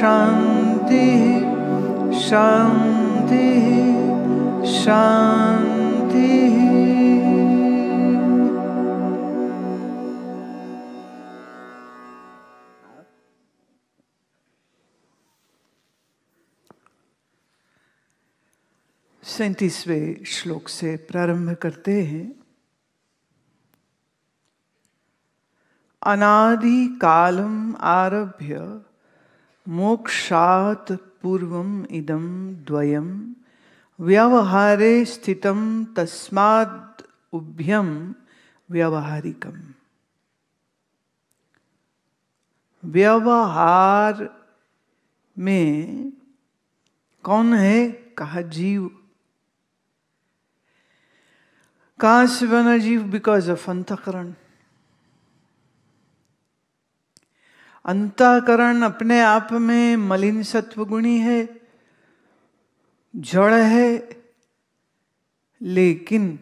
शांति शांति शांति सैतीसवें श्लोक से प्रारंभ करते हैं अनादि कालम आरभ्य मोक्षात् पूर्वम् इदं द्वयं व्यवहारे स्थितं तस्माद् उभ्यं व्यवहारिकम् व्यवहार में कौन है कहा जीव कहा से बना जीव बिकॉज ऑफ अंतकरण अंतःकरण अपने आप में मलिन सत्वगुणी है जड़ है लेकिन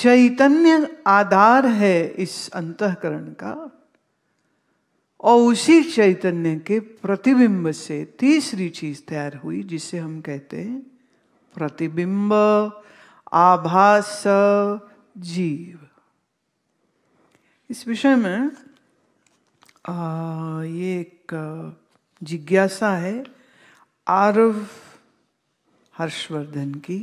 चैतन्य आधार है इस अंतकरण का और उसी चैतन्य के प्रतिबिंब से तीसरी चीज तैयार हुई जिसे हम कहते हैं प्रतिबिंब आभास जीव इस विषय में आ, ये एक जिज्ञासा है आरव हर्षवर्धन की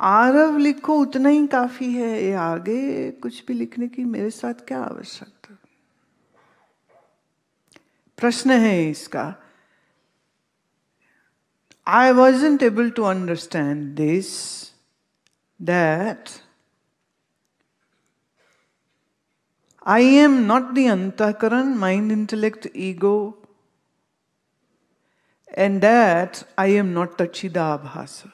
आरव लिखो उतना ही काफी है ये आगे कुछ भी लिखने की मेरे साथ क्या आवश्यकता प्रश्न है इसका I was able to understand this that I am not the antakaran, mind, intellect, ego, and that I am not tachidabhasa.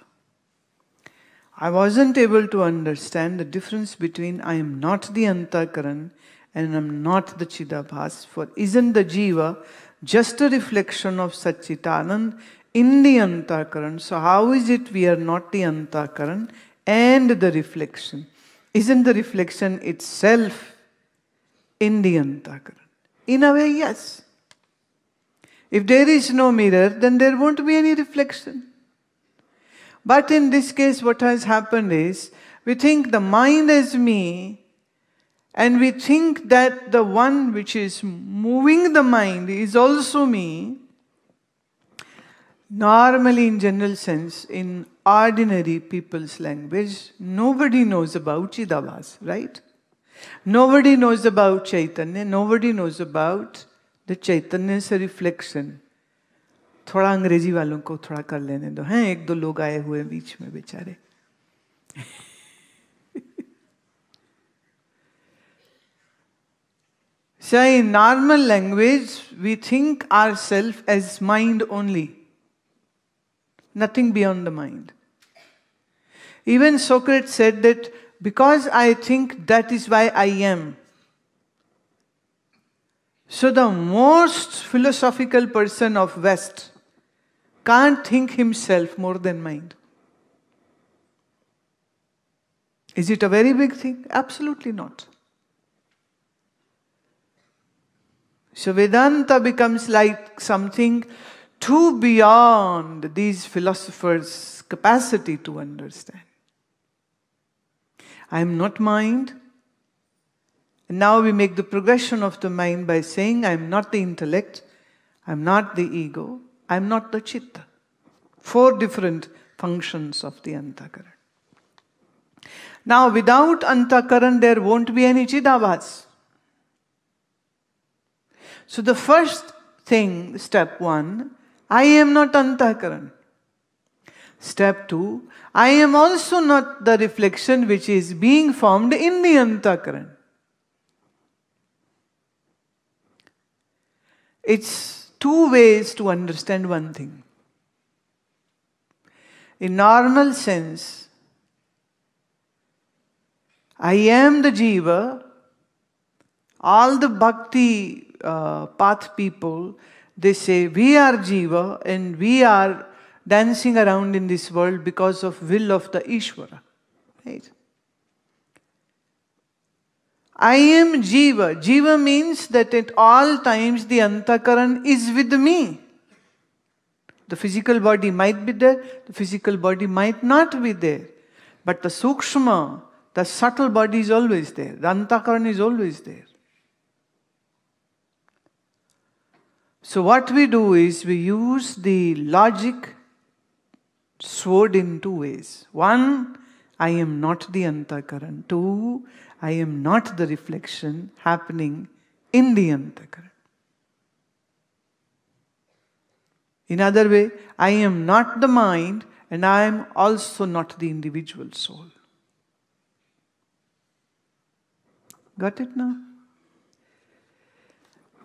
I wasn't able to understand the difference between I am not the antakaran and I am not the chidabhas, for isn't the jiva just a reflection of Satchitanand in the antakaran? So how is it we are not the antakaran and the reflection? Isn't the reflection itself Indi Antakaran. In a way, yes. If there is no mirror, then there won't be any reflection. But in this case, what has happened is we think the mind is me, and we think that the one which is moving the mind is also me. Normally, in general sense, in ordinary people's language, nobody knows about Chidavas, right? Nobody knows about Chaitanya, nobody knows about the Chaitanya's reflection. थोड़ा अंग्रेजी वालों को थोड़ा कर लेने दो हैं एक दो लोग आए हुए बीच में बेचारे सही normal language we think our self as mind only nothing beyond the mind even Socrates said that because I think that is why I am. So the most philosophical person of West can't think himself more than mind. Is it a very big thing? Absolutely not. So Vedanta becomes like something too beyond these philosophers' capacity to understand. I am not mind. And now we make the progression of the mind by saying, I am not the intellect, I am not the ego, I am not the chitta. Four different functions of the antakaran. Now, without antakaran, there won't be any chidavas. So, the first thing, step one, I am not antakaran. Step 2 I am also not the reflection which is being formed in the Antakaran. It's two ways to understand one thing. In normal sense, I am the Jiva. All the bhakti uh, path people, they say, we are Jiva and we are dancing around in this world because of will of the Ishvara. Right? I am Jiva. Jiva means that at all times the Antakaran is with me. The physical body might be there, the physical body might not be there. But the Sukshma, the subtle body is always there. The Antakaran is always there. So, what we do is we use the logic sword in two ways. One, I am not the antakaran. Two, I am not the reflection happening in the antakaran. In other way, I am not the mind and I am also not the individual soul. Got it now?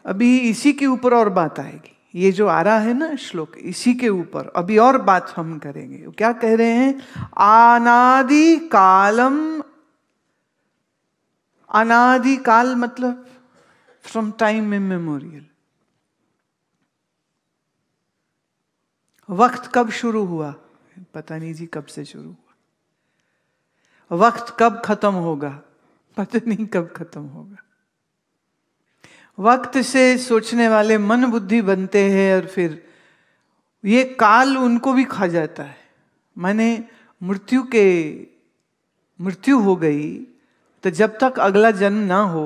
अभी इसी के ऊपर और बात आएगी ये जो आ रहा है ना श्लोक इसी के ऊपर अभी और बात हम करेंगे क्या कह रहे हैं अनादि कालम अनादि काल मतलब फ्रॉम टाइम मेमोरियल वक्त कब शुरू हुआ पता नहीं जी कब से शुरू हुआ वक्त कब खत्म होगा पता नहीं कब खत्म होगा वक्त से सोचने वाले मन बुद्धि बनते हैं और फिर ये काल उनको भी खा जाता है मैंने मृत्यु के मृत्यु हो गई तो जब तक अगला जन्म ना हो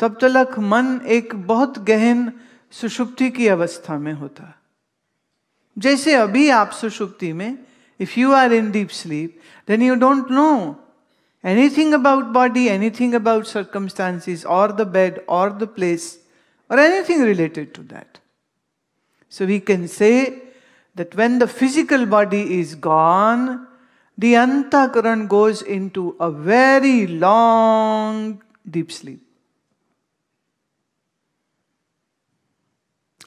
तब तक मन एक बहुत गहन सुषुप्ति की अवस्था में होता जैसे अभी आप सुषुप्ति में if you are in deep sleep then you don't know anything about body, anything about circumstances, or the bed, or the place, or anything related to that. So we can say that when the physical body is gone, the antakaran goes into a very long deep sleep.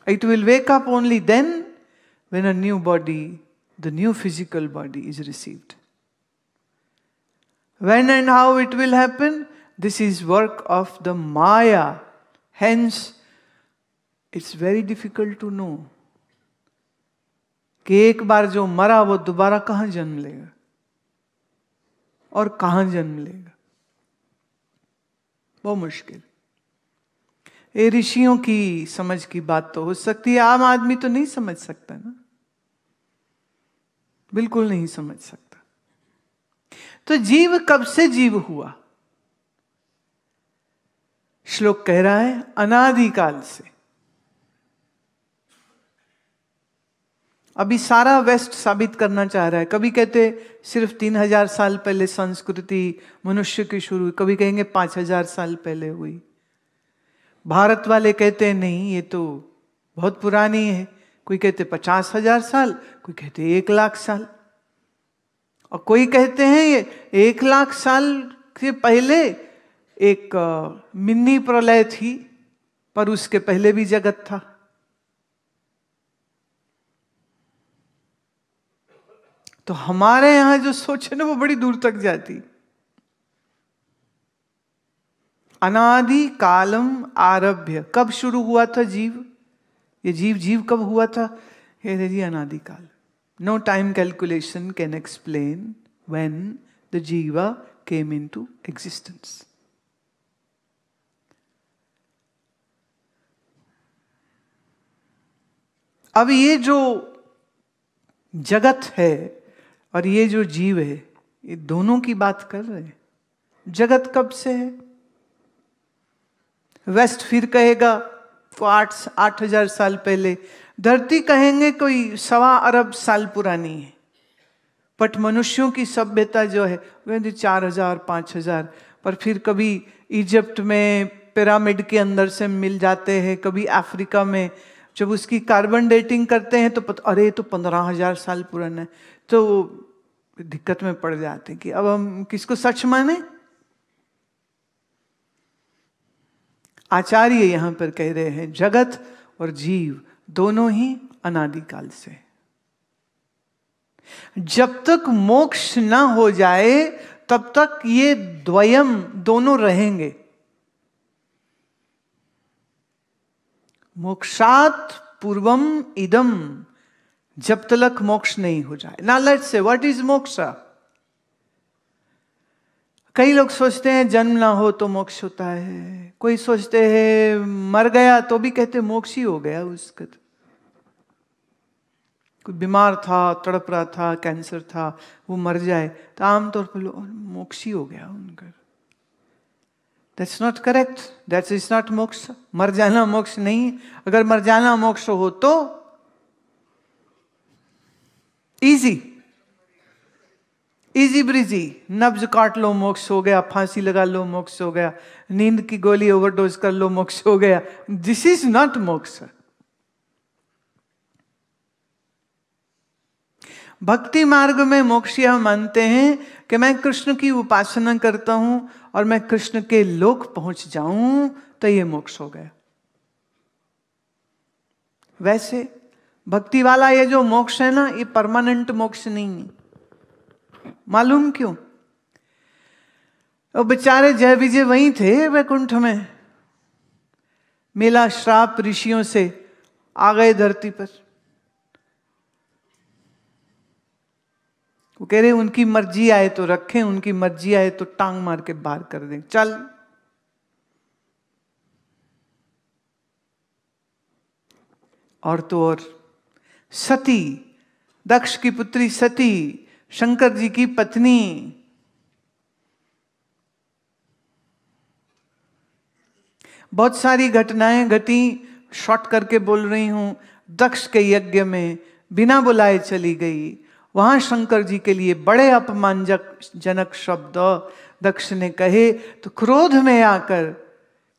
It will wake up only then when a new body, the new physical body, is received. When and how it will happen? This is work of the Maya. Hence, it's very difficult to know. कि एक बार जो मरा वो दोबारा कहाँ जन्म लेगा और कहाँ जन्म लेगा बहुत मुश्किल ये ऋषियों की समझ की बात तो हो सकती है आम आदमी तो नहीं समझ सकता ना बिल्कुल नहीं समझ सकता तो जीव कब से जीव हुआ श्लोक कह रहा है अनादिकाल से अभी सारा वेस्ट साबित करना चाह रहा है कभी कहते सिर्फ तीन हजार साल पहले संस्कृति मनुष्य की शुरू हुई कभी कहेंगे पांच हजार साल पहले हुई भारत वाले कहते नहीं ये तो बहुत पुरानी है कोई कहते पचास हजार साल कोई कहते एक लाख साल और कोई कहते हैं एक लाख साल से पहले एक मिन्नी प्रलय थी पर उसके पहले भी जगत था तो हमारे यहां जो सोच है ना वो बड़ी दूर तक जाती अनादि कालम आरभ्य कब शुरू हुआ था जीव ये जीव जीव कब हुआ था ये जी अनादि काल No time calculation can explain when the jiva came into existence. अब ये जो जगत है और ये जो जीव है ये दोनों की बात कर रहे हैं जगत कब से है वेस्ट फिर कहेगा आठ आठ हजार साल पहले धरती कहेंगे कोई सवा अरब साल पुरानी है बट मनुष्यों की सभ्यता जो है वह चार हजार पाँच हजार पर फिर कभी इजिप्ट में पिरामिड के अंदर से मिल जाते हैं कभी अफ्रीका में जब उसकी कार्बन डेटिंग करते हैं तो पत, अरे तो पंद्रह हजार साल पुराना है तो दिक्कत में पड़ जाते हैं कि अब हम किसको सच माने आचार्य यहां पर कह रहे हैं जगत और जीव दोनों ही अनादिकाल से जब तक मोक्ष ना हो जाए तब तक ये द्वयम दोनों रहेंगे मोक्षात पूर्वम इदम जब तक मोक्ष नहीं हो जाए ना लेट से व्हाट इज मोक्ष कई लोग सोचते हैं जन्म ना हो तो मोक्ष होता है कोई सोचते हैं मर गया तो भी कहते मोक्ष ही हो गया उसका तो। कोई बीमार था तड़प रहा था कैंसर था वो मर जाए तो आमतौर पर लोग मोक्ष ही हो गया उनका that's not correct that's is not मोक्ष मर जाना मोक्ष नहीं अगर मर जाना मोक्ष हो तो इजी इजी ब्रिजी नब्ज काट लो मोक्ष हो गया फांसी लगा लो मोक्ष हो गया नींद की गोली ओवरडोज कर लो मोक्ष हो गया दिस इज नॉट मोक्ष भक्ति मार्ग में मोक्ष यह मानते हैं कि मैं कृष्ण की उपासना करता हूं और मैं कृष्ण के लोक पहुंच जाऊं तो यह मोक्ष हो गया वैसे भक्ति वाला ये जो मोक्ष है ना ये परमानेंट मोक्ष नहीं है मालूम क्यों और बेचारे जय विजय वहीं थे वैकुंठ में मिला श्राप ऋषियों से आ गए धरती पर वो कह रहे उनकी मर्जी आए तो रखें उनकी मर्जी आए तो टांग मार के बाहर कर दें चल और तो और सती दक्ष की पुत्री सती शंकर जी की पत्नी बहुत सारी घटनाएं घटी शॉर्ट करके बोल रही हूं दक्ष के यज्ञ में बिना बुलाए चली गई वहां शंकर जी के लिए बड़े अपमानजक जनक शब्द दक्ष ने कहे तो क्रोध में आकर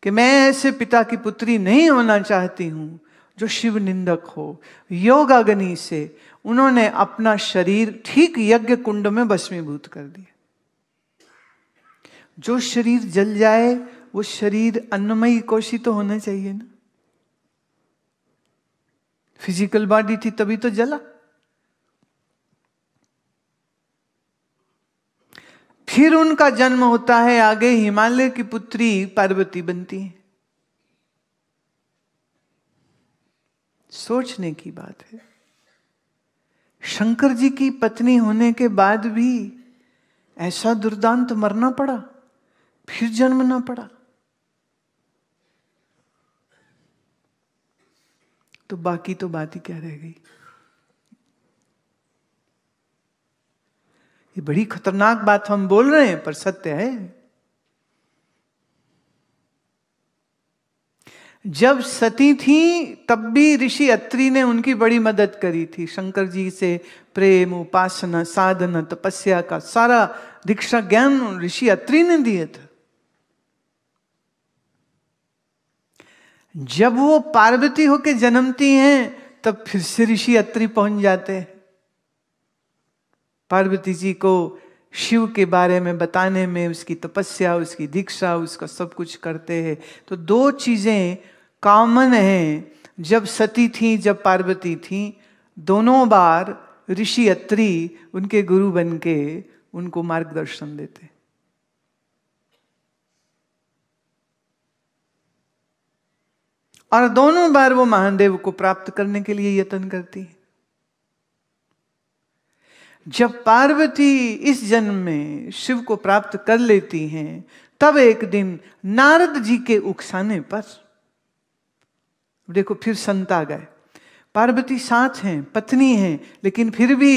कि मैं ऐसे पिता की पुत्री नहीं होना चाहती हूं जो शिव निंदक हो अग्नि से उन्होंने अपना शरीर ठीक यज्ञ कुंड में भस्मीभूत कर दिया जो शरीर जल जाए वो शरीर अन्नमयी कोशी तो होना चाहिए ना फिजिकल बॉडी थी तभी तो जला फिर उनका जन्म होता है आगे हिमालय की पुत्री पार्वती बनती है सोचने की बात है शंकर जी की पत्नी होने के बाद भी ऐसा दुर्दांत मरना पड़ा फिर जन्म ना पड़ा तो बाकी तो बात ही क्या रह गई ये बड़ी खतरनाक बात हम बोल रहे हैं पर सत्य है जब सती थी तब भी ऋषि अत्री ने उनकी बड़ी मदद करी थी शंकर जी से प्रेम उपासना साधना तपस्या का सारा दीक्षा ज्ञान ऋषि अत्री ने दिए थे जब वो पार्वती होके जन्मती हैं तब फिर से ऋषि अत्री पहुंच जाते पार्वती जी को शिव के बारे में बताने में उसकी तपस्या उसकी दीक्षा उसका सब कुछ करते हैं तो दो चीजें कॉमन है जब सती थी जब पार्वती थी दोनों बार ऋषि अत्री उनके गुरु बन के उनको मार्गदर्शन देते और दोनों बार वो महादेव को प्राप्त करने के लिए यत्न करती है जब पार्वती इस जन्म में शिव को प्राप्त कर लेती हैं तब एक दिन नारद जी के उकसाने पर देखो फिर संत आ गए पार्वती साथ हैं पत्नी हैं लेकिन फिर भी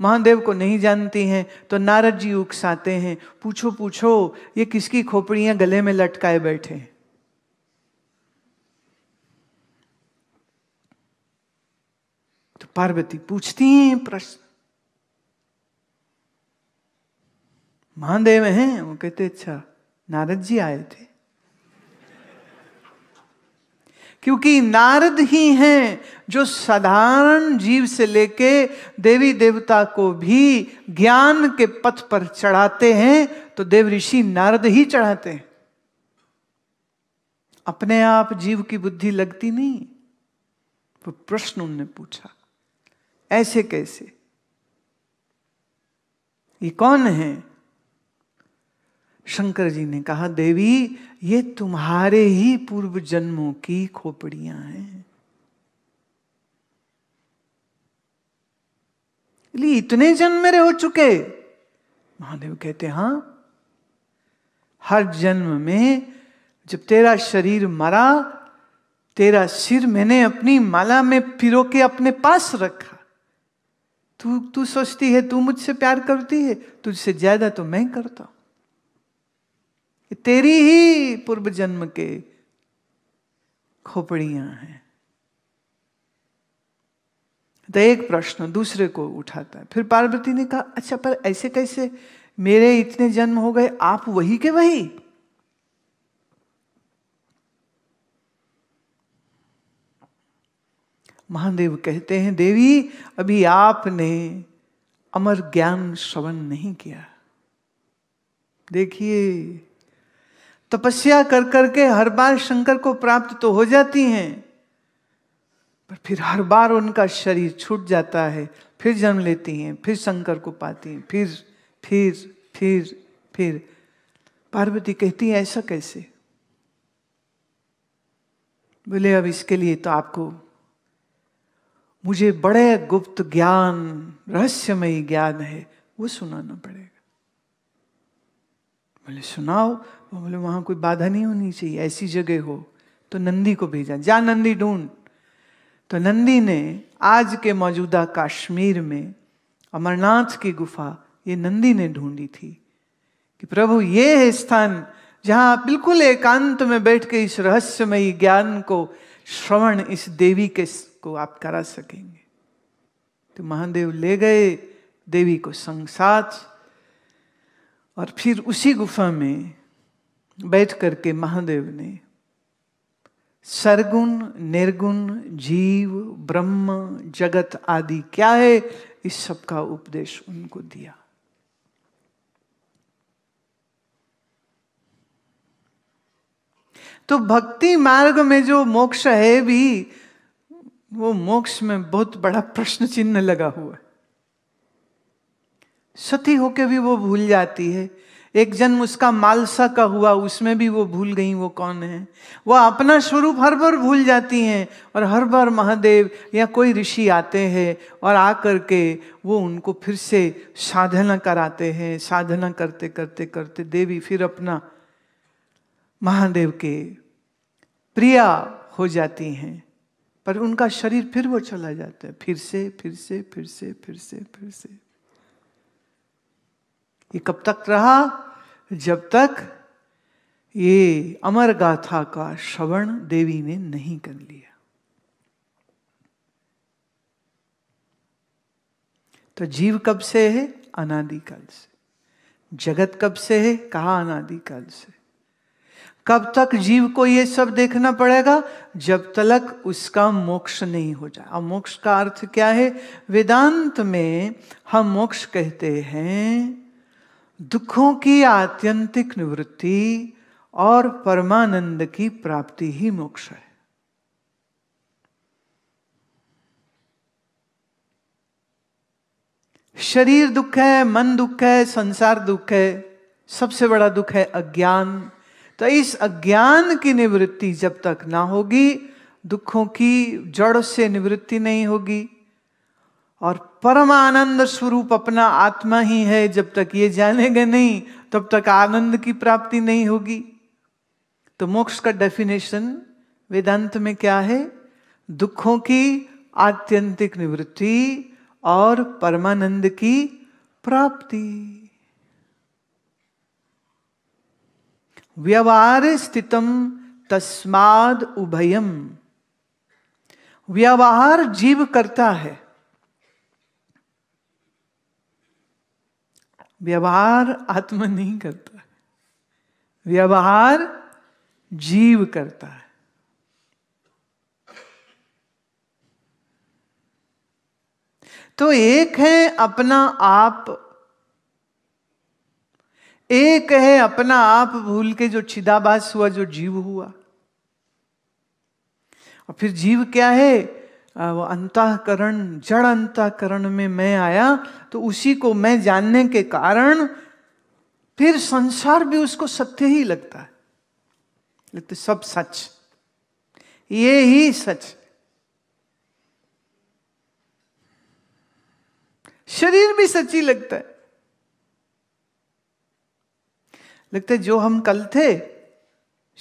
महादेव को नहीं जानती हैं तो नारद जी उकसाते हैं पूछो पूछो ये किसकी खोपड़ियां गले में लटकाए बैठे हैं तो पार्वती पूछती हैं प्रश्न महादेव हैं वो कहते अच्छा नारद जी आए थे क्योंकि नारद ही हैं जो साधारण जीव से लेके देवी देवता को भी ज्ञान के पथ पर चढ़ाते हैं तो देव ऋषि नारद ही चढ़ाते हैं अपने आप जीव की बुद्धि लगती नहीं वो प्रश्न उनने पूछा ऐसे कैसे ये कौन है शंकर जी ने कहा देवी ये तुम्हारे ही पूर्व जन्मों की खोपड़ियां हैं लिए इतने जन्म मेरे हो चुके महादेव कहते हां हर जन्म में जब तेरा शरीर मरा तेरा सिर मैंने अपनी माला में पिरो के अपने पास रखा तू तू सोचती है तू मुझसे प्यार करती है तुझसे ज्यादा तो मैं करता हूं तेरी ही पूर्व जन्म के खोपड़ियां हैं तो एक प्रश्न दूसरे को उठाता है फिर पार्वती ने कहा अच्छा पर ऐसे कैसे मेरे इतने जन्म हो गए आप वही के वही महादेव कहते हैं देवी अभी आपने अमर ज्ञान श्रवण नहीं किया देखिए तपस्या कर करके हर बार शंकर को प्राप्त तो हो जाती हैं पर फिर हर बार उनका शरीर छूट जाता है फिर जन्म लेती हैं फिर शंकर को पाती हैं फिर फिर फिर फिर पार्वती कहती है ऐसा कैसे बोले अब इसके लिए तो आपको मुझे बड़े गुप्त ज्ञान रहस्यमयी ज्ञान है वो सुनाना पड़ेगा बोले सुनाओ वो बोले वहाँ कोई बाधा नहीं होनी चाहिए ऐसी जगह हो तो नंदी को भेजा जा नंदी ढूंढ तो नंदी ने आज के मौजूदा कश्मीर में अमरनाथ की गुफा ये नंदी ने ढूंढी थी कि प्रभु ये है स्थान जहाँ बिल्कुल एकांत में बैठ के इस रहस्यमयी ज्ञान को श्रवण इस देवी के को आप करा सकेंगे तो महादेव ले गए देवी को संग साथ और फिर उसी गुफा में बैठ करके महादेव ने सरगुण निर्गुण जीव ब्रह्म जगत आदि क्या है इस सब का उपदेश उनको दिया तो भक्ति मार्ग में जो मोक्ष है भी वो मोक्ष में बहुत बड़ा प्रश्न चिन्ह लगा हुआ है सती होके भी वो भूल जाती है एक जन्म उसका मालसा का हुआ उसमें भी वो भूल गई वो कौन है वो अपना स्वरूप हर बार भूल जाती हैं और हर बार महादेव या कोई ऋषि आते हैं और आ करके वो उनको फिर से साधना कराते हैं साधना करते करते करते देवी फिर अपना महादेव के प्रिया हो जाती हैं पर उनका शरीर फिर वो चला जाता है फिर से फिर से फिर से फिर से फिर से, फिर से। ये कब तक रहा जब तक ये अमर गाथा का श्रवण देवी ने नहीं कर लिया तो जीव कब से है अनादिकाल से जगत कब से है कहा अनादिकाल से कब तक जीव को ये सब देखना पड़ेगा जब तक उसका मोक्ष नहीं हो जाए अब मोक्ष का अर्थ क्या है वेदांत में हम मोक्ष कहते हैं दुखों की आत्यंतिक निवृत्ति और परमानंद की प्राप्ति ही मोक्ष है शरीर दुख है मन दुख है संसार दुख है सबसे बड़ा दुख है अज्ञान तो इस अज्ञान की निवृत्ति जब तक ना होगी दुखों की जड़ से निवृत्ति नहीं होगी और परमानंद स्वरूप अपना आत्मा ही है जब तक ये जानेंगे नहीं तब तक आनंद की प्राप्ति नहीं होगी तो मोक्ष का डेफिनेशन वेदांत में क्या है दुखों की आत्यंतिक निवृत्ति और परमानंद की प्राप्ति व्यवहार स्थितम तस्माद उभयम व्यवहार जीव करता है व्यवहार आत्मा नहीं करता व्यवहार जीव करता है तो एक है अपना आप एक है अपना आप भूल के जो छिदाबास हुआ जो जीव हुआ और फिर जीव क्या है वो अंतःकरण जड़ अंतःकरण में मैं आया तो उसी को मैं जानने के कारण फिर संसार भी उसको सत्य ही लगता है लेकिन तो सब सच ये ही सच शरीर भी सच ही लगता है लगता है जो हम कल थे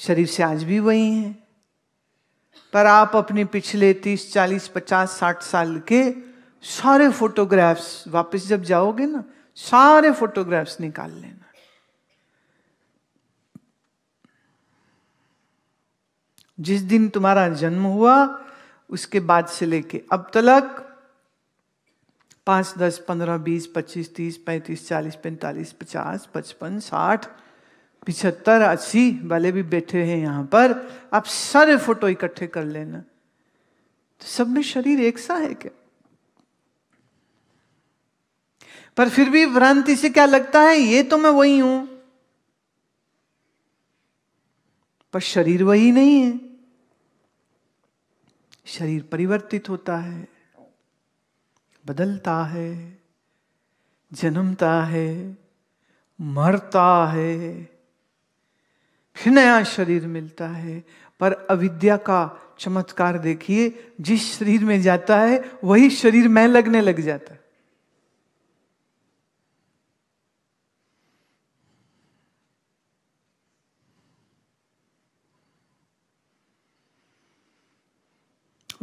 शरीर से आज भी वही हैं पर आप अपने पिछले तीस चालीस पचास साठ साल के सारे फोटोग्राफ्स वापस जब जाओगे ना सारे फोटोग्राफ्स निकाल लेना जिस दिन तुम्हारा जन्म हुआ उसके बाद से लेके अब तक पांच दस पंद्रह बीस पच्चीस तीस पैंतीस चालीस पैंतालीस पचास पचपन साठ पिछहत्तर अस्सी वाले भी बैठे हैं यहाँ पर आप सारे फोटो इकट्ठे कर लेना तो सब में शरीर एक सा है क्या पर फिर भी भ्रांति से क्या लगता है ये तो मैं वही हूं पर शरीर वही नहीं है शरीर परिवर्तित होता है बदलता है जन्मता है मरता है फिर नया शरीर मिलता है पर अविद्या का चमत्कार देखिए जिस शरीर में जाता है वही शरीर में लगने लग जाता है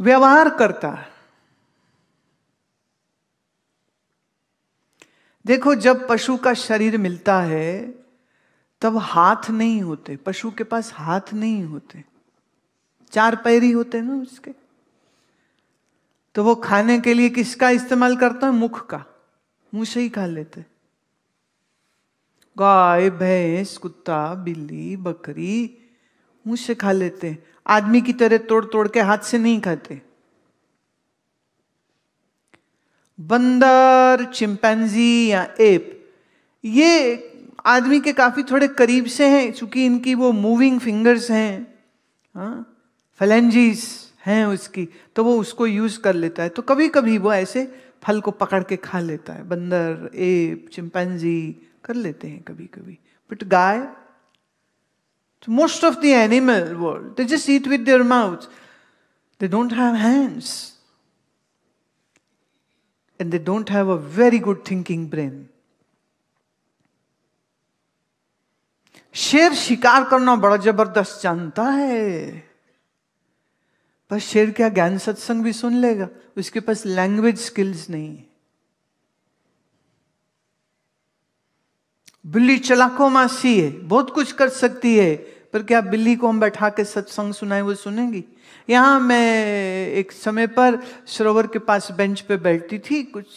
व्यवहार करता है देखो जब पशु का शरीर मिलता है तब हाथ नहीं होते पशु के पास हाथ नहीं होते चार पैर ही होते ना उसके तो वो खाने के लिए किसका इस्तेमाल करता है मुख का मुंह से ही खा लेते गाय भैंस कुत्ता बिल्ली बकरी मुंह से खा लेते आदमी की तरह तोड़ तोड़ के हाथ से नहीं खाते बंदर चिंपैंजी या एप ये आदमी के काफ़ी थोड़े करीब से हैं चूंकि इनकी वो मूविंग फिंगर्स हैं हाँ फलेंजीज हैं उसकी तो वो उसको यूज़ कर लेता है तो कभी कभी वो ऐसे फल को पकड़ के खा लेता है बंदर एप चिंपैंजी कर लेते हैं कभी कभी but guy most of the animal world they just eat with their mouth they don't have hands and they don't have a very good thinking brain शेर शिकार करना बड़ा जबरदस्त जानता है पर शेर क्या ज्ञान सत्संग भी सुन लेगा उसके पास लैंग्वेज स्किल्स नहीं है बिल्ली चलाको मासी है बहुत कुछ कर सकती है पर क्या बिल्ली को हम बैठा के सत्संग सुनाए वो सुनेंगी यहां मैं एक समय पर सरोवर के पास बेंच पे बैठती थी कुछ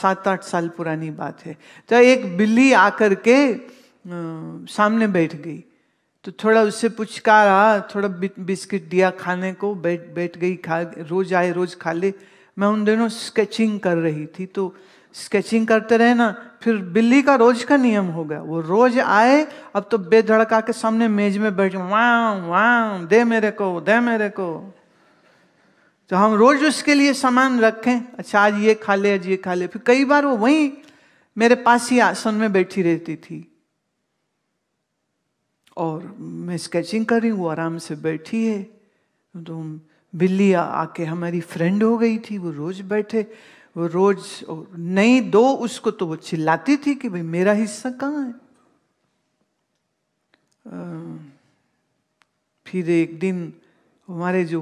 सात आठ साल पुरानी बात है तो एक बिल्ली आकर के सामने बैठ गई तो थोड़ा उससे पुचकारा थोड़ा बिस्किट दिया खाने को बैठ बैठ गई खा रोज आए रोज खा ले मैं उन दिनों स्केचिंग कर रही थी तो स्केचिंग करते रहे ना फिर बिल्ली का रोज का नियम हो गया वो रोज आए अब तो बेधड़का के सामने मेज में बैठ वाह वाह दे मेरे को दे मेरे को तो हम रोज उसके लिए सामान रखें अच्छा आज ये खा ले आज ये खा ले फिर कई बार वो वहीं मेरे पास ही आसन में बैठी रहती थी और मैं स्केचिंग कर रही हूँ आराम से बैठी है तो बिल्ली आके हमारी फ्रेंड हो गई थी वो रोज़ बैठे वो रोज़ नहीं दो उसको तो वो चिल्लाती थी कि भाई मेरा हिस्सा कहाँ है फिर एक दिन हमारे जो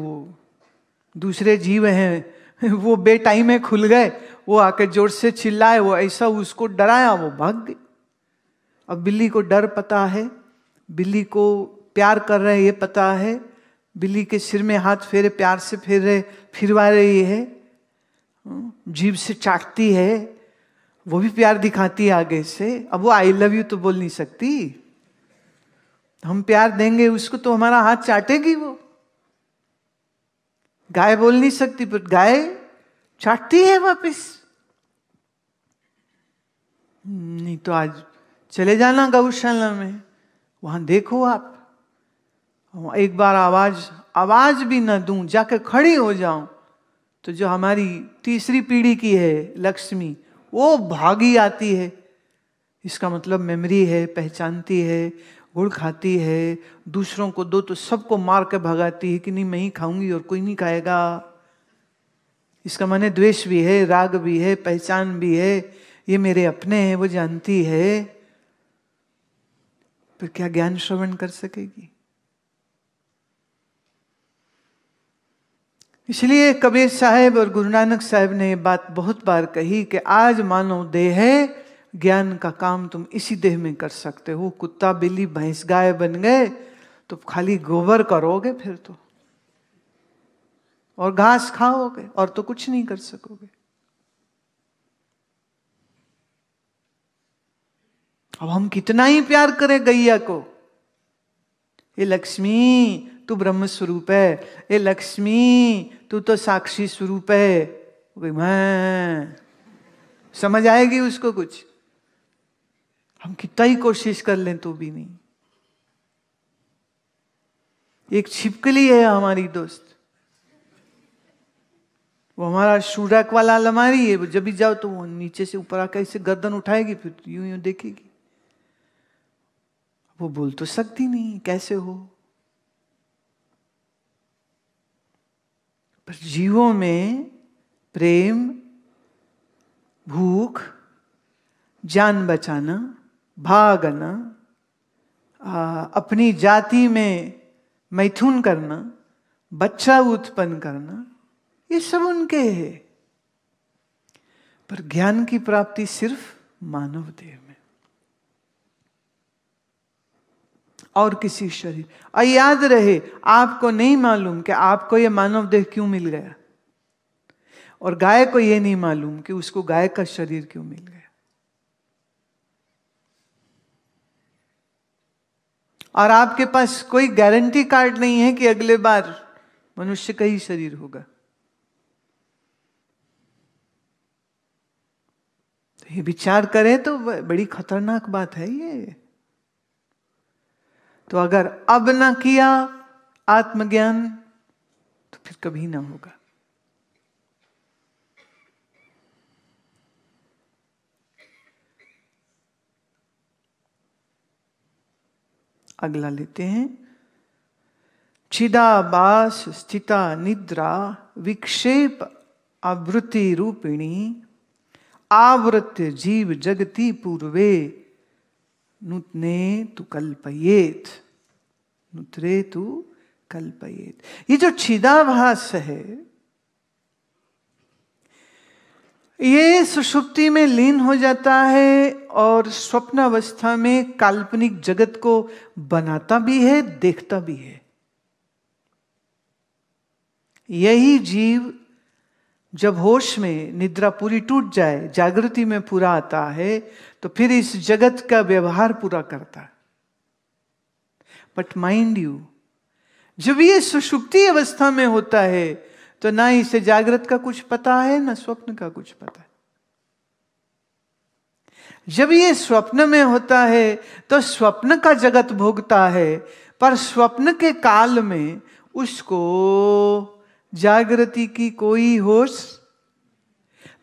दूसरे जीव हैं वो में खुल गए वो आके जोर से चिल्लाए वो ऐसा उसको डराया वो भाग गई अब बिल्ली को डर पता है बिल्ली को प्यार कर रहे हैं ये पता है बिल्ली के सिर में हाथ फेरे प्यार से फेर रहे फिरवा रही है हम्म, जीभ से चाटती है वो भी प्यार दिखाती है आगे से अब वो आई लव यू तो बोल नहीं सकती हम प्यार देंगे उसको तो हमारा हाथ चाटेगी वो गाय बोल नहीं सकती पर गाय चाटती है वापस हम्म, नहीं तो आज चले जाना गौशाला में वहां देखो आप एक बार आवाज आवाज भी न दू जाकर खड़ी हो जाऊं तो जो हमारी तीसरी पीढ़ी की है लक्ष्मी वो भागी आती है इसका मतलब मेमोरी है पहचानती है गुड़ खाती है दूसरों को दो तो सबको मार के भगाती है कि नहीं मैं ही खाऊंगी और कोई नहीं खाएगा इसका माने द्वेष भी है राग भी है पहचान भी है ये मेरे अपने हैं वो जानती है फिर तो क्या ज्ञान श्रवण कर सकेगी इसलिए कबीर साहेब और गुरु नानक साहब ने ये बात बहुत बार कही कि आज मानो देह है ज्ञान का काम तुम इसी देह में कर सकते हो कुत्ता बिल्ली भैंस गाय बन गए तो खाली गोबर करोगे फिर तो और घास खाओगे और तो कुछ नहीं कर सकोगे अब हम कितना ही प्यार करें गैया को ये लक्ष्मी तू ब्रह्म स्वरूप है ये लक्ष्मी तू तो साक्षी स्वरूप है मैं समझ आएगी उसको कुछ हम कितना ही कोशिश कर लें तो भी नहीं एक छिपकली है हमारी दोस्त वो हमारा शूरक वाला अलमारी है जब भी जाओ तो वो नीचे से ऊपर आकर इसे गर्दन उठाएगी फिर यूं यूं देखेगी वो बोल तो सकती नहीं कैसे हो पर जीवों में प्रेम भूख जान बचाना भागना आ, अपनी जाति में मैथुन करना बच्चा उत्पन्न करना ये सब उनके है पर ज्ञान की प्राप्ति सिर्फ मानव देव और किसी शरीर और याद रहे आपको नहीं मालूम कि आपको यह मानव देह क्यों मिल गया और गाय को यह नहीं मालूम कि उसको गाय का शरीर क्यों मिल गया और आपके पास कोई गारंटी कार्ड नहीं है कि अगले बार मनुष्य का ही शरीर होगा तो ये विचार करें तो बड़ी खतरनाक बात है ये तो अगर अब ना किया आत्मज्ञान तो फिर कभी ना होगा अगला लेते हैं छिदाबास स्थिता निद्रा विक्षेप आवृत्ति रूपिणी आवृत्य जीव जगती पूर्वे नुतने तु कल्पयेत नुत्रे तु कल्पयेत ये जो छिदाभास है ये सुषुप्ति में लीन हो जाता है और स्वप्न अवस्था में काल्पनिक जगत को बनाता भी है देखता भी है यही जीव जब होश में निद्रा पूरी टूट जाए जागृति में पूरा आता है तो फिर इस जगत का व्यवहार पूरा करता है बट माइंड यू जब ये सुषुप्ति अवस्था में होता है तो ना इसे जागृत का कुछ पता है ना स्वप्न का कुछ पता है जब ये स्वप्न में होता है तो स्वप्न का जगत भोगता है पर स्वप्न के काल में उसको जागृति की कोई होश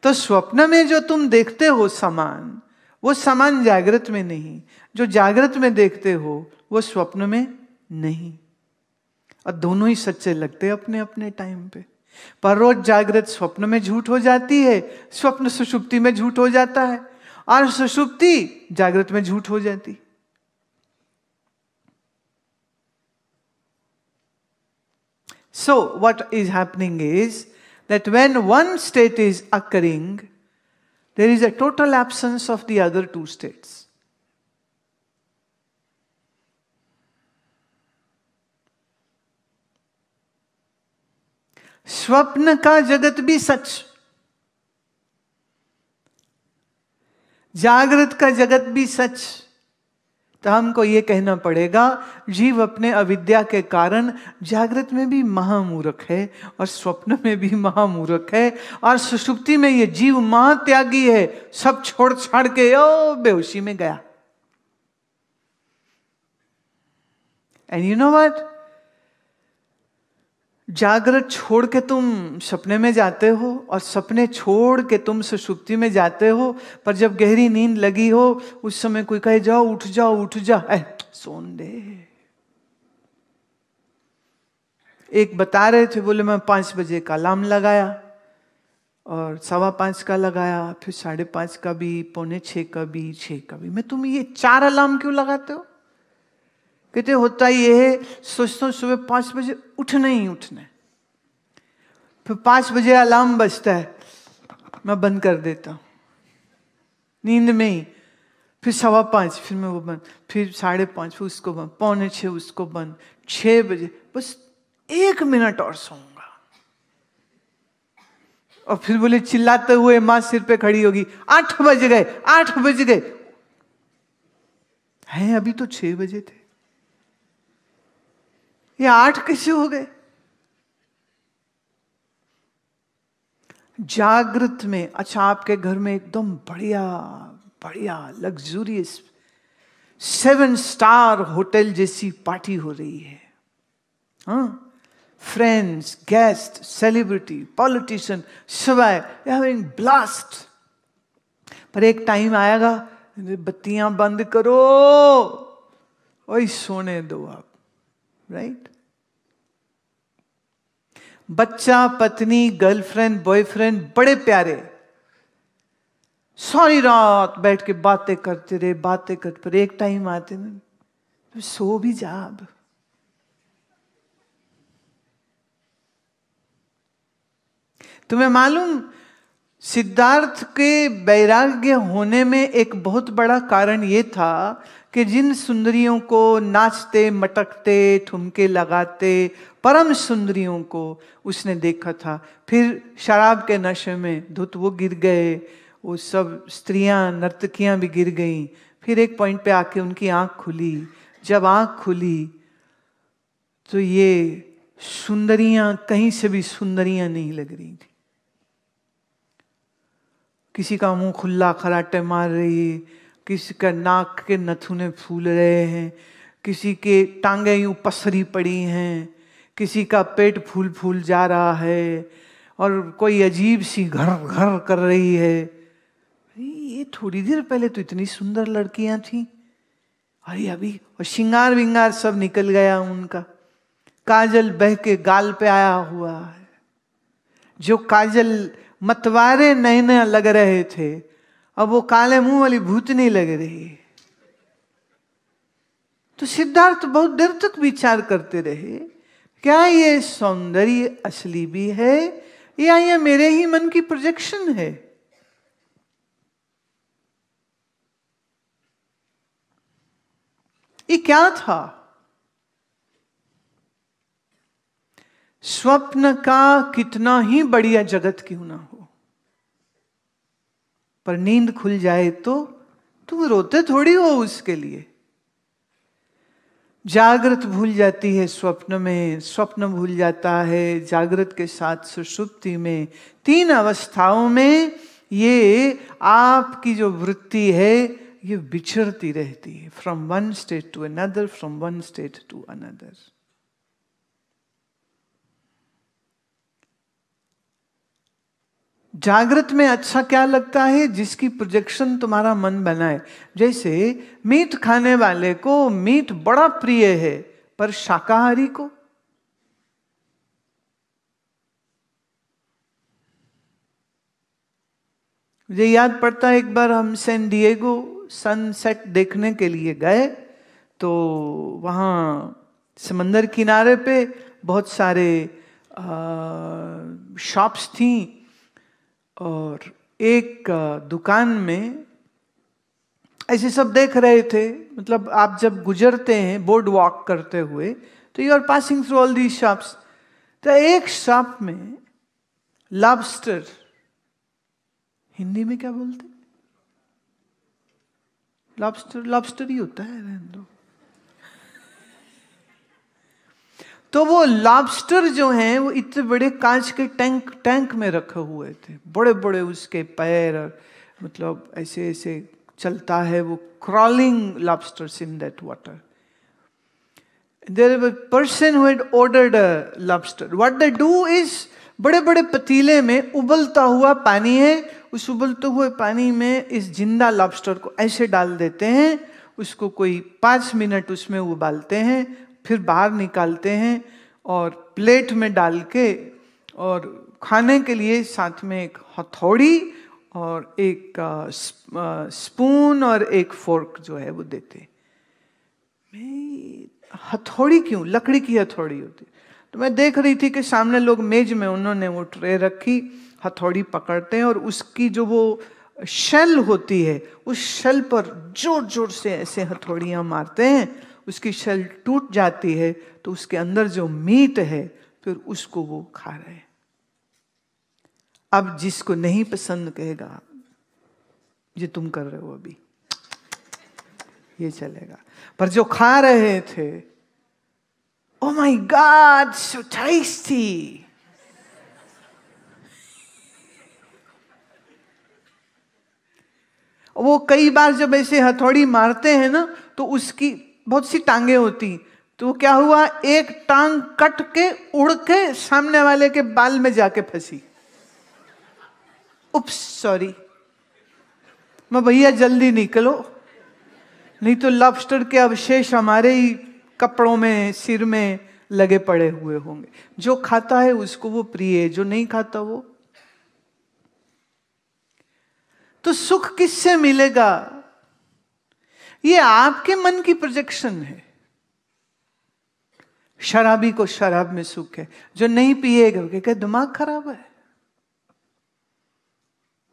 तो स्वप्न में जो तुम देखते हो समान वो समान जागृत में नहीं जो जागृत में देखते हो वो स्वप्न में नहीं और दोनों ही सच्चे लगते अपने अपने टाइम पे पर रोज जागृत स्वप्न में झूठ हो जाती है स्वप्न सुषुप्ति में झूठ हो जाता है और सुषुप्ति जागृत में झूठ हो जाती So, what is happening is that when one state is occurring, there is a total absence of the other two states. स्वप्न ka jagat bhi sach, jagrat ka jagat bhi sach. तो हमको ये कहना पड़ेगा जीव अपने अविद्या के कारण जागृत में भी महामूर्ख है और स्वप्न में भी महामूर्ख है और सुसुप्ति में ये जीव महात्यागी है सब छोड़ छाड़ के ओ बेहोशी में गया एंड यू नो वट जागृत छोड़ के तुम सपने में जाते हो और सपने छोड़ के तुम सुषुप्ति में जाते हो पर जब गहरी नींद लगी हो उस समय कोई कहे जाओ उठ जाओ उठ जा ए, सोन दे एक बता रहे थे बोले मैं पांच बजे का अलार्म लगाया और सवा पांच का लगाया फिर साढ़े पांच का भी पौने छ का भी छ का भी मैं तुम ये चार अलार्म क्यों लगाते हो कहते होता ये है सोचता हूँ सुबह पाँच बजे उठना ही उठना है फिर पाँच बजे अलार्म बजता है मैं बंद कर देता हूँ नींद में ही फिर सवा पाँच फिर मैं वो बंद फिर साढ़े पाँच फिर उसको बंद पौने छः उसको बंद छः बजे बस एक मिनट और सोऊंगा और फिर बोले चिल्लाते हुए माँ सिर पे खड़ी होगी आठ बज गए आठ बज गए हैं अभी तो छः बजे थे ये आठ कैसे हो गए जागृत में अच्छा आपके घर में एकदम बढ़िया बढ़िया लग्जूरियस सेवन स्टार होटल जैसी पार्टी हो रही है हाँ फ्रेंड्स गेस्ट सेलिब्रिटी पॉलिटिशियन सिवाय हैविंग ब्लास्ट पर एक टाइम आएगा बत्तियां बंद करो वही सोने दो आप राइट बच्चा पत्नी गर्लफ्रेंड बॉयफ्रेंड बड़े प्यारे सारी रात बैठ के बातें करते रहे बातें करते रहे एक टाइम आते ना तो सो भी जा अब तुम्हें मालूम सिद्धार्थ के वैराग्य होने में एक बहुत बड़ा कारण यह था कि जिन सुंदरियों को नाचते मटकते ठुमके लगाते परम सुंदरियों को उसने देखा था फिर शराब के नशे में धुत वो गिर गए वो सब स्त्रियां नर्तकियां भी गिर गईं फिर एक पॉइंट पे आके उनकी आंख खुली जब आंख खुली तो ये सुंदरियां कहीं से भी सुंदरियां नहीं लग रही थी किसी का मुंह खुला खराटे मार रही है किसी का नाक के नथुने फूल रहे हैं किसी के टांगे यूं पसरी पड़ी हैं किसी का पेट फूल फूल जा रहा है और कोई अजीब सी घर घर कर रही है ये थोड़ी देर पहले तो इतनी सुंदर लड़कियां थी अरे अभी और श्रृंगार विंगार सब निकल गया उनका काजल बह के गाल पे आया हुआ है जो काजल मतवारे नए नए लग रहे थे अब वो काले मुंह वाली नहीं लग रही तो सिद्धार्थ बहुत देर तक विचार करते रहे क्या ये सौंदर्य असली भी है या यह मेरे ही मन की प्रोजेक्शन है ये क्या था स्वप्न का कितना ही बढ़िया जगत क्यों ना हो पर नींद खुल जाए तो तुम रोते थोड़ी हो उसके लिए जागृत भूल जाती है स्वप्न में स्वप्न भूल जाता है जागृत के साथ सुषुप्ति में तीन अवस्थाओं में ये आपकी जो वृत्ति है ये बिछड़ती रहती है from one state to another from one state to another जागृत में अच्छा क्या लगता है जिसकी प्रोजेक्शन तुम्हारा मन बनाए जैसे मीट खाने वाले को मीट बड़ा प्रिय है पर शाकाहारी को मुझे याद पड़ता है एक बार हम सैन डिएगो सनसेट देखने के लिए गए तो वहाँ समंदर किनारे पे बहुत सारे शॉप्स थी और एक दुकान में ऐसे सब देख रहे थे मतलब आप जब गुजरते हैं बोर्ड वॉक करते हुए तो you are passing through all these shops तो एक शॉप में लॉबस्टर हिंदी में क्या बोलते लॉबस्टर लॉबस्टर ही होता है रहने दो तो वो लॉबस्टर जो हैं वो इतने बड़े कांच के टैंक टैंक में रखे हुए थे बड़े बड़े उसके पैर मतलब ऐसे ऐसे चलता है वो crawling lobster in that water there person who ordered a lobster what they do is बड़े बड़े पतीले में उबलता हुआ पानी है उस उबलते हुए पानी में इस जिंदा लॉबस्टर को ऐसे डाल देते हैं उसको कोई पाँच मिनट उसमें उबालते हैं फिर बाहर निकालते हैं और प्लेट में डाल के और खाने के लिए साथ में एक हथौड़ी और एक स्पून और एक फोर्क जो है वो देते मैं हथौड़ी क्यों लकड़ी की हथौड़ी होती तो मैं देख रही थी कि सामने लोग मेज में उन्होंने वो ट्रे रखी हथौड़ी पकड़ते हैं और उसकी जो वो शेल होती है उस शेल पर जोर जोर से ऐसे हथौड़ियाँ मारते हैं उसकी शल टूट जाती है तो उसके अंदर जो मीट है फिर उसको वो खा रहे हैं अब जिसको नहीं पसंद कहेगा ये तुम कर रहे हो अभी ये चलेगा पर जो खा रहे थे ओ माई गॉड सो टेस्टी वो कई बार जब ऐसे हथौड़ी मारते हैं ना तो उसकी बहुत सी टांगे होती तो क्या हुआ एक टांग कट के उड़ के सामने वाले के बाल में जाके फंसी उप्स सॉरी मैं भैया जल्दी निकलो नहीं तो लॉबस्टर के अवशेष हमारे ही कपड़ों में सिर में लगे पड़े हुए होंगे जो खाता है उसको वो प्रिय है जो नहीं खाता वो तो सुख किससे मिलेगा ये आपके मन की प्रोजेक्शन है शराबी को शराब में सुख है जो नहीं पिएगा क्या दिमाग खराब है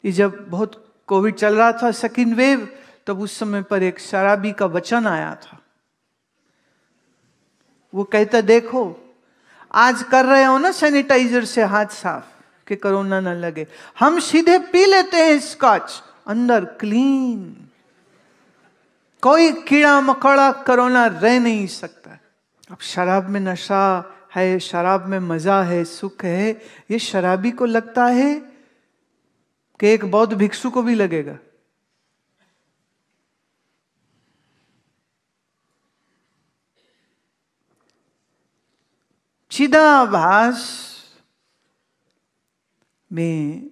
ये जब बहुत कोविड चल रहा था सेकेंड वेव तब उस समय पर एक शराबी का वचन आया था वो कहता देखो आज कर रहे हो ना सैनिटाइजर से हाथ साफ कि कोरोना ना लगे हम सीधे पी लेते हैं स्कॉच अंदर क्लीन कोई कीड़ा मकोड़ा करोना रह नहीं सकता अब शराब में नशा है शराब में मजा है सुख है ये शराबी को लगता है कि एक बौद्ध भिक्षु को भी लगेगा चिदाभास में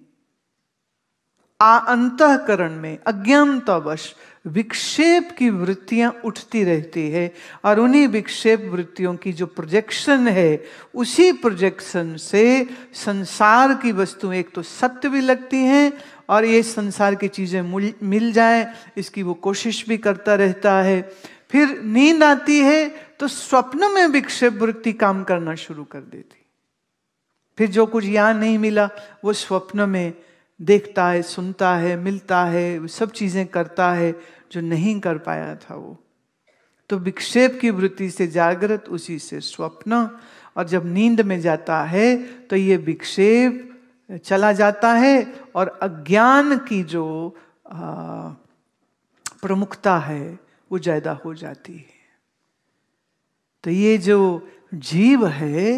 अंतकरण में अज्ञानतावश विक्षेप की वृत्तियां उठती रहती है और उन्हीं विक्षेप वृत्तियों की जो प्रोजेक्शन है उसी प्रोजेक्शन से संसार की वस्तुएं एक तो सत्य भी लगती हैं और ये संसार की चीज़ें मिल जाए इसकी वो कोशिश भी करता रहता है फिर नींद आती है तो स्वप्न में विक्षेप वृत्ति काम करना शुरू कर देती फिर जो कुछ यहाँ नहीं मिला वो स्वप्न में देखता है सुनता है मिलता है सब चीज़ें करता है जो नहीं कर पाया था वो तो विक्षेप की वृत्ति से जागृत उसी से स्वप्न और जब नींद में जाता है तो ये विक्षेप चला जाता है और अज्ञान की जो प्रमुखता है वो ज़्यादा हो जाती है तो ये जो जीव है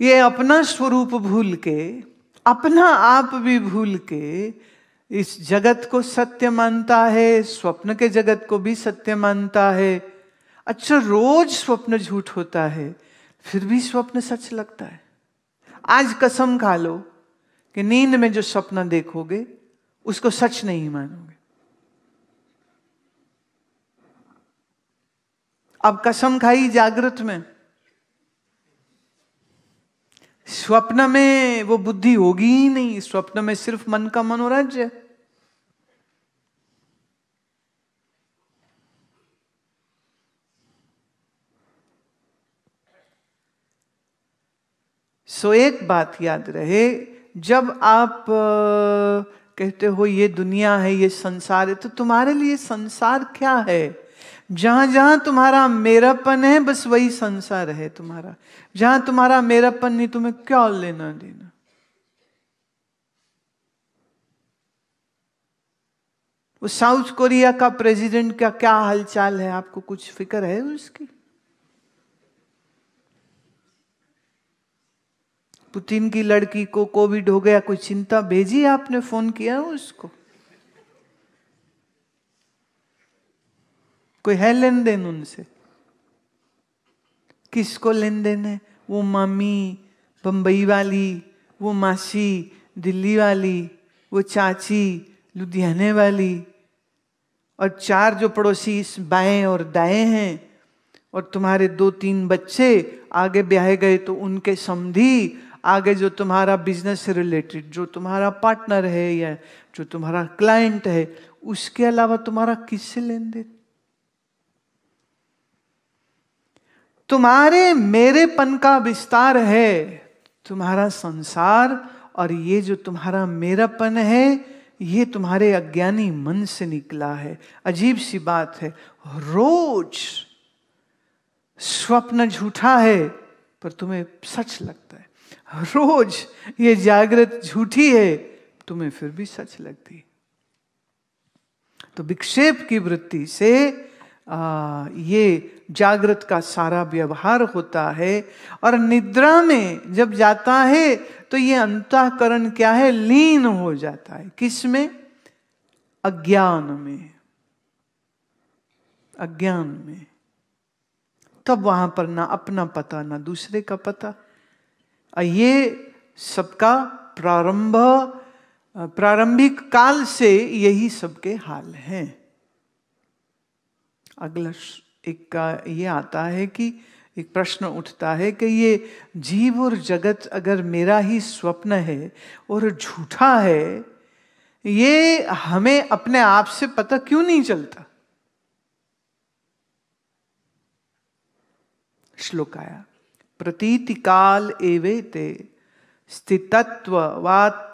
ये अपना स्वरूप भूल के अपना आप भी भूल के इस जगत को सत्य मानता है स्वप्न के जगत को भी सत्य मानता है अच्छा रोज स्वप्न झूठ होता है फिर भी स्वप्न सच लगता है आज कसम खा लो कि नींद में जो स्वप्न देखोगे उसको सच नहीं मानोगे अब कसम खाई जागृत में स्वप्न में वो बुद्धि होगी ही नहीं स्वप्न में सिर्फ मन का मनोराज्य सो एक बात याद रहे जब आप कहते हो ये दुनिया है ये संसार है तो तुम्हारे लिए संसार क्या है जहां जहां तुम्हारा मेरापन है बस वही संसार है तुम्हारा जहां तुम्हारा मेरापन नहीं तुम्हें क्या लेना देना वो साउथ कोरिया का प्रेसिडेंट का क्या हालचाल है आपको कुछ फिक्र है उसकी पुतिन की लड़की को कोविड हो गया कोई चिंता भेजी आपने फोन किया उसको कोई है लेन देन उनसे किसको लेन देन है वो मामी बंबई वाली वो मासी दिल्ली वाली वो चाची लुधियाने वाली और चार जो पड़ोसी इस बाएं और दाएं हैं और तुम्हारे दो तीन बच्चे आगे ब्याहे गए तो उनके समधी आगे जो तुम्हारा बिजनेस से रिलेटेड जो तुम्हारा पार्टनर है या जो तुम्हारा क्लाइंट है उसके अलावा तुम्हारा किससे लेन देन तुम्हारे मेरेपन का विस्तार है तुम्हारा संसार और ये जो तुम्हारा मेरापन है ये तुम्हारे अज्ञानी मन से निकला है अजीब सी बात है रोज स्वप्न झूठा है पर तुम्हें सच लगता है रोज ये जागृत झूठी है तुम्हें फिर भी सच लगती है तो विक्षेप की वृत्ति से ये जागृत का सारा व्यवहार होता है और निद्रा में जब जाता है तो ये अंतकरण क्या है लीन हो जाता है किस में अज्ञान में अज्ञान में तब वहां पर ना अपना पता ना दूसरे का पता ये सबका प्रारंभ प्रारंभिक काल से यही सबके हाल हैं अगला एक का ये आता है कि एक प्रश्न उठता है कि ये जीव और जगत अगर मेरा ही स्वप्न है और झूठा है ये हमें अपने आप से पता क्यों नहीं चलता श्लोक आया प्रतीति काल एवे ते स्थितत्व वात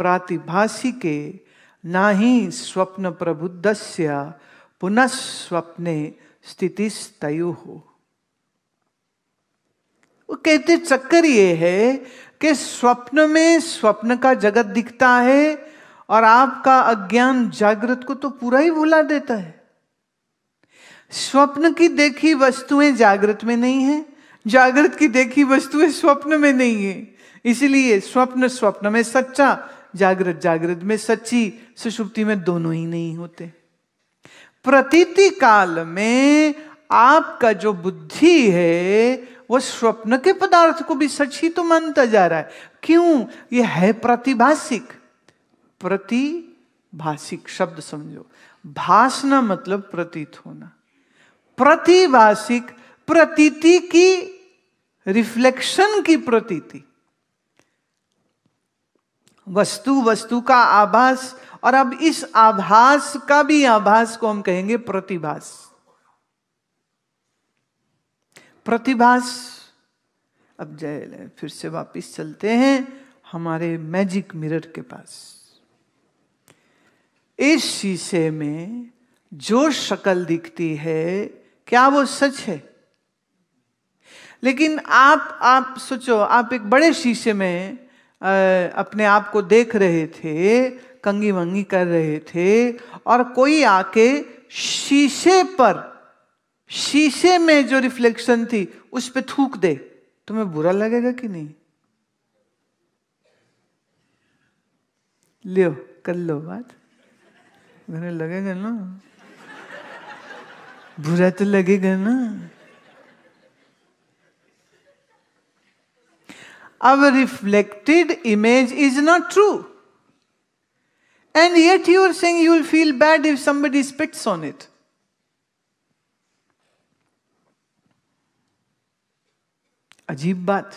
के ना ही स्वप्न प्रबुद्ध पुनः स्वप्ने स्थिति स्थितिस्तयो हो वो कहते चक्कर ये है कि स्वप्न में स्वप्न का जगत दिखता है और आपका अज्ञान जागृत को तो पूरा ही भुला देता है स्वप्न की देखी वस्तुएं जागृत में नहीं है जागृत की देखी वस्तुएं स्वप्न में नहीं है इसलिए स्वप्न स्वप्न में सच्चा जागृत जागृत में सच्ची सुषुप्ति में दोनों ही नहीं होते प्रतीति काल में आपका जो बुद्धि है वो स्वप्न के पदार्थ को भी सच ही तो मानता जा रहा है क्यों ये है प्रतिभाषिक प्रतिभाषिक शब्द समझो भाषण मतलब प्रतीत होना प्रतिभाषिक प्रतीति की रिफ्लेक्शन की प्रतीति वस्तु वस्तु का आभास और अब इस आभास का भी आभास को हम कहेंगे प्रतिभास प्रतिभास अब जय फिर से वापस चलते हैं हमारे मैजिक मिरर के पास इस शीशे में जो शकल दिखती है क्या वो सच है लेकिन आप आप सोचो आप एक बड़े शीशे में अपने आप को देख रहे थे कंगी मंगी कर रहे थे और कोई आके शीशे पर शीशे में जो रिफ्लेक्शन थी उस पर थूक दे तुम्हें बुरा लगेगा कि नहीं लियो कर लो बात घरे लगेगा ना बुरा तो लगेगा ना अब reflected image is not true And yet you are saying you will feel bad if somebody spits on it. अजीब बात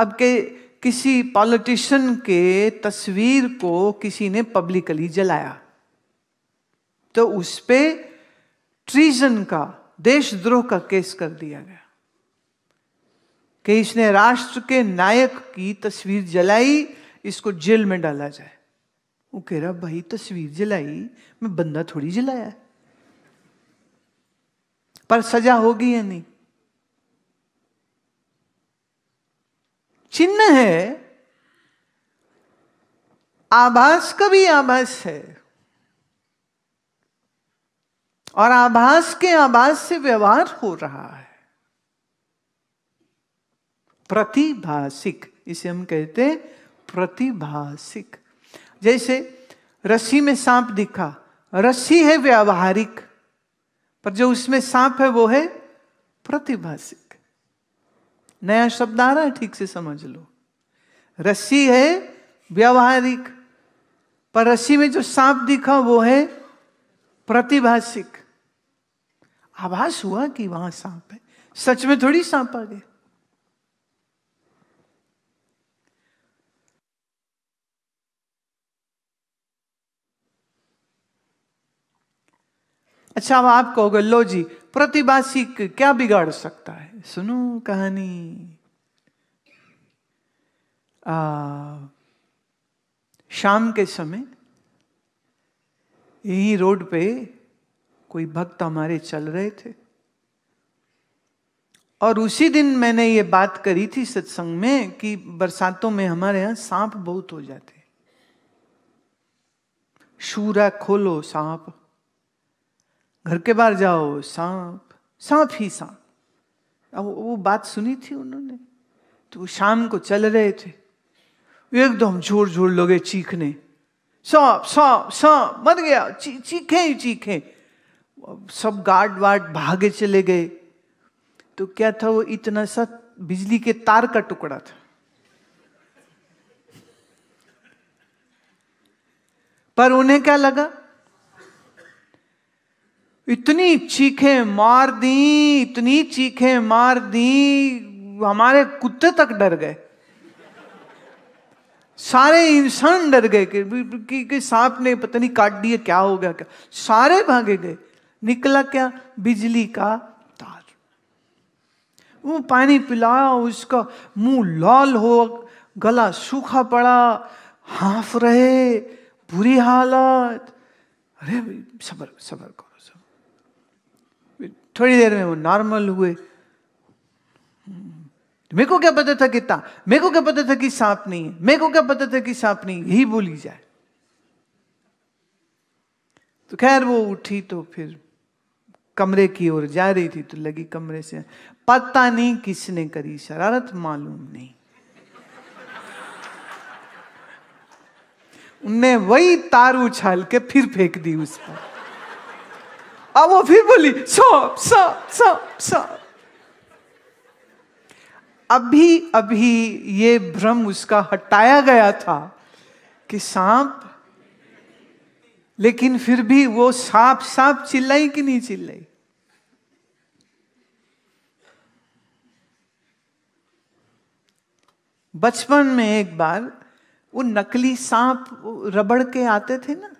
अब के किसी पॉलिटिशियन के तस्वीर को किसी ने पब्लिकली जलाया तो उस पर ट्रीजन का देशद्रोह का केस कर दिया गया कि इसने राष्ट्र के नायक की तस्वीर जलाई इसको जेल में डाला जाए वो कह रहा भाई तस्वीर जलाई मैं बंदा थोड़ी जलाया पर सजा होगी या नहीं चिन्ह है आभास का भी आभास है और आभास के आभास से व्यवहार हो रहा है प्रतिभाषिक इसे हम कहते हैं प्रतिभाषिक जैसे रस्सी में सांप दिखा रस्सी है व्यावहारिक पर जो उसमें सांप है वो है प्रतिभाषिक नया शब्द आ रहा है ठीक से समझ लो रस्सी है व्यावहारिक पर रस्सी में जो सांप दिखा वो है प्रतिभाषिक आभास हुआ कि वहां सांप है सच में थोड़ी सांप आ गए अच्छा अब आप कहोगे लो जी प्रतिभासी क्या बिगाड़ सकता है सुनो कहानी आ, शाम के समय यही रोड पे कोई भक्त हमारे चल रहे थे और उसी दिन मैंने ये बात करी थी सत्संग में कि बरसातों में हमारे यहां सांप बहुत हो जाते शूरा खोलो सांप घर के बाहर जाओ सांप सांप ही सांप अब वो बात सुनी थी उन्होंने तो वो शाम को चल रहे थे एकदम जोर जोर लगे चीखने सांप सांप सांप मर गया ची, चीखे ही चीखे सब गार्ड वार्ड भागे चले गए तो क्या था वो इतना सा बिजली के तार का टुकड़ा था पर उन्हें क्या लगा इतनी चीखें मार दी इतनी चीखें मार दी हमारे कुत्ते तक डर गए सारे इंसान डर गए कि, कि, सांप ने पता नहीं काट दिया क्या हो गया क्या सारे भागे गए निकला क्या बिजली का तार वो पानी पिलाया उसका मुंह लाल हो गला सूखा पड़ा हाफ रहे बुरी हालत अरे सबर सबर को थोड़ी देर में वो नॉर्मल हुए मेरे को क्या पता था कि मेरे को क्या पता था कि सांप नहीं है मेरे को क्या पता था कि सांप नहीं यही बोली जाए तो खैर वो उठी तो फिर कमरे की ओर जा रही थी तो लगी कमरे से पता नहीं किसने करी शरारत मालूम नहीं उनने वही तार उछाल के फिर फेंक दी उस पर अब वो फिर बोली सब सब सब सब अभी अभी ये भ्रम उसका हटाया गया था कि सांप लेकिन फिर भी वो सांप सांप चिल्लाई कि नहीं चिल्लाई बचपन में एक बार वो नकली सांप रबड़ के आते थे ना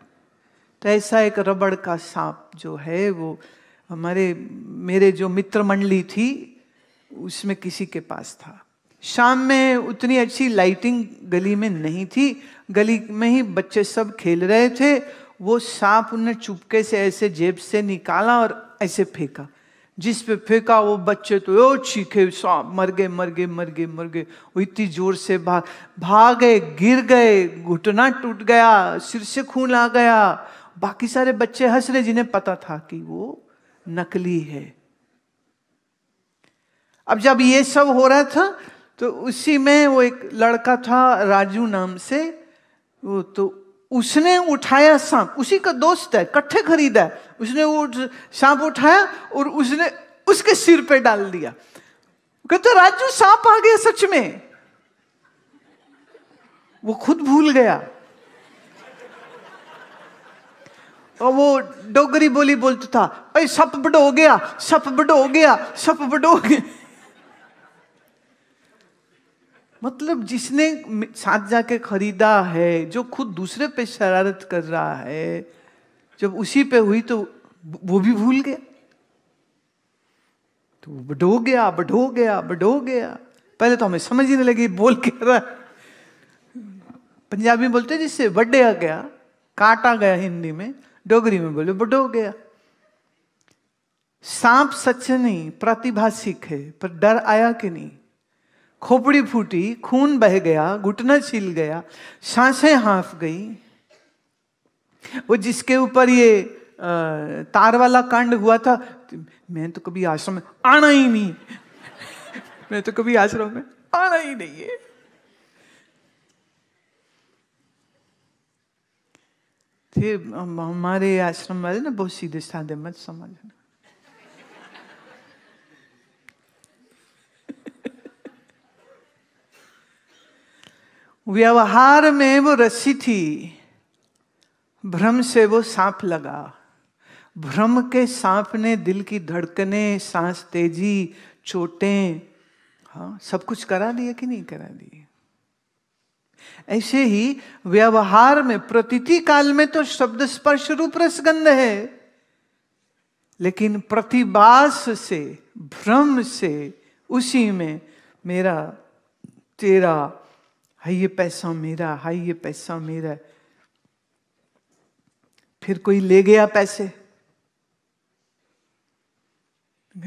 तो ऐसा एक रबड़ का सांप जो है वो हमारे मेरे जो मित्र मंडली थी उसमें किसी के पास था शाम में उतनी अच्छी लाइटिंग गली में नहीं थी गली में ही बच्चे सब खेल रहे थे वो सांप उन्हें चुपके से ऐसे जेब से निकाला और ऐसे फेंका जिस पे फेंका वो बच्चे तो ओ चीखे सांप मर गए मर गए मर गए मर गए वो इतनी जोर से भाग भागे गिर गए घुटना टूट गया सिर से खून आ गया बाकी सारे बच्चे हंस रहे जिन्हें पता था कि वो नकली है अब जब ये सब हो रहा था तो उसी में वो एक लड़का था राजू नाम से वो तो उसने उठाया सांप उसी का दोस्त है कट्ठे खरीदा है उसने वो सांप उठाया और उसने उसके सिर पे डाल दिया कहते राजू सांप आ गया सच में वो खुद भूल गया और वो डोगरी बोली बोलता था भाई सप बडो गया सप बडो गया सप बडो गया मतलब जिसने साथ जाके खरीदा है जो खुद दूसरे पे शरारत कर रहा है जब उसी पे हुई तो वो भी भूल गया तो बडो गया बडो गया बडो गया पहले तो हमें समझ ही नहीं लगी बोल के रहा पंजाबी बोलते जिससे वड्डे आ गया काटा गया हिंदी में डोगरी में बोले वो डो गया सांप सच नहीं प्रतिभाषिक है पर डर आया कि नहीं खोपड़ी फूटी खून बह गया घुटना छिल गया सांसें हाफ गई वो जिसके ऊपर ये आ, तार वाला कांड हुआ था मैं तो कभी आश्रम में आना ही नहीं मैं तो कभी आश्रम में आना ही नहीं है थे हमारे आश्रम वाले ना बहुत सीधे साधे मत समझना व्यवहार में वो रस्सी थी भ्रम से वो सांप लगा भ्रम के सांप ने दिल की धड़कने सांस तेजी चोटें हाँ सब कुछ करा दिया कि नहीं करा दिया ऐसे ही व्यवहार में प्रतीति काल में तो शब्द स्पर्श रूप रसगंध है लेकिन प्रतिभास से भ्रम से उसी में मेरा तेरा है ये पैसा मेरा है ये पैसा मेरा फिर कोई ले गया पैसे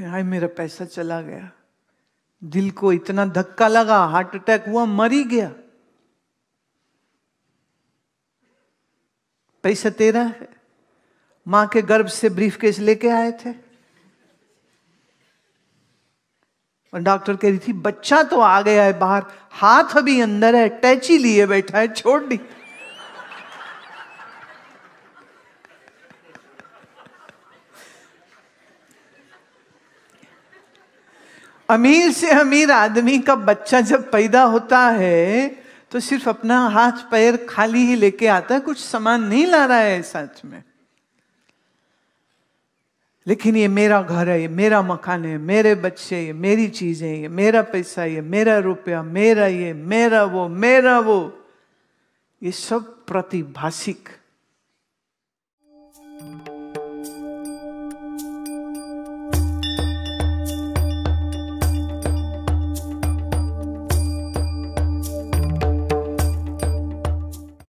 हाय मेरा पैसा चला गया दिल को इतना धक्का लगा हार्ट अटैक हुआ मरी गया पैसा तेरा है मां के गर्भ से ब्रीफ केस लेके आए थे और डॉक्टर कह रही थी बच्चा तो आ गया है बाहर हाथ अभी अंदर है टैची लिए बैठा है छोड़ दी अमीर से अमीर आदमी का बच्चा जब पैदा होता है तो सिर्फ अपना हाथ पैर खाली ही लेके आता है कुछ सामान नहीं ला रहा है साथ में लेकिन ये मेरा घर है ये मेरा मकान है मेरे बच्चे ये मेरी चीजें ये मेरा पैसा ये मेरा रुपया मेरा ये मेरा वो मेरा वो ये सब प्रतिभाषिक